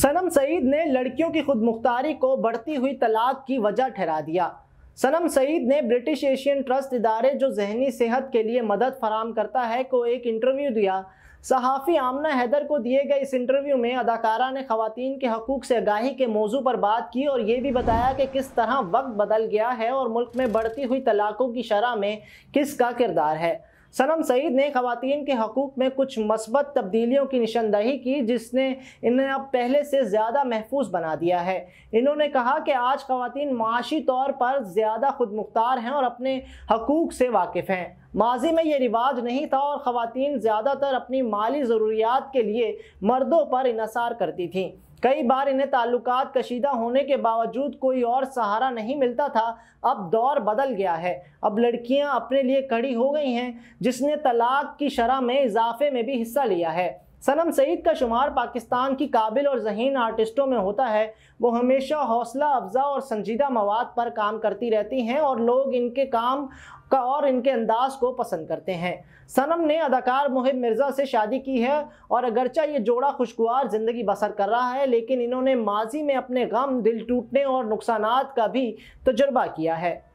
सनम सईद ने लड़कियों की खुद मुख्तारी को बढ़ती हुई तलाक की वजह ठहरा दिया सनम सईद ने ब्रिटिश एशियन ट्रस्ट इदारे जो जहनी सेहत के लिए मदद फराम करता है को एक इंटरव्यू दिया सहाफ़ी आमना हैदर को दिए गए इस इंटरव्यू में अदाकारा ने खातन के हकूक़ से आगाही के मौजू पर बात की और ये भी बताया कि किस तरह वक्त बदल गया है और मुल्क में बढ़ती हुई तलाक़ों की शरह में किसका किरदार है सनम सईद ने खातन के हकूक़ में कुछ मस्बत तब्दीलियों की निशानदही की जिसने इन्हें अब पहले से ज़्यादा महफूज बना दिया है इन्होंने कहा कि आज खातन माशी तौर पर ज़्यादा खुद मुख्तार हैं और अपने हकूक़ से वाकिफ़ हैं माजी में ये रिवाज नहीं था और ख़वान ज़्यादातर अपनी माली ज़रूरियात के लिए मर्दों पर इसार करती थीं कई बार इन्हें ताल्लुकात कशीदा होने के बावजूद कोई और सहारा नहीं मिलता था अब दौर बदल गया है अब लड़कियां अपने लिए कड़ी हो गई हैं जिसने तलाक की शरह में इजाफे में भी हिस्सा लिया है सनम सईद का शुमार पाकिस्तान की काबिल और जहीन आर्टिस्टों में होता है वो हमेशा हौसला अफजा और संजीदा मवाद पर काम करती रहती हैं और लोग इनके काम का और इनके अंदाज को पसंद करते हैं सनम ने अदाकार मुहिब मिर्ज़ा से शादी की है और अगरचा ये जोड़ा खुशगवार ज़िंदगी बसर कर रहा है लेकिन इन्होंने माजी में अपने गम दिल टूटने और नुकसान का भी तजर्बा किया है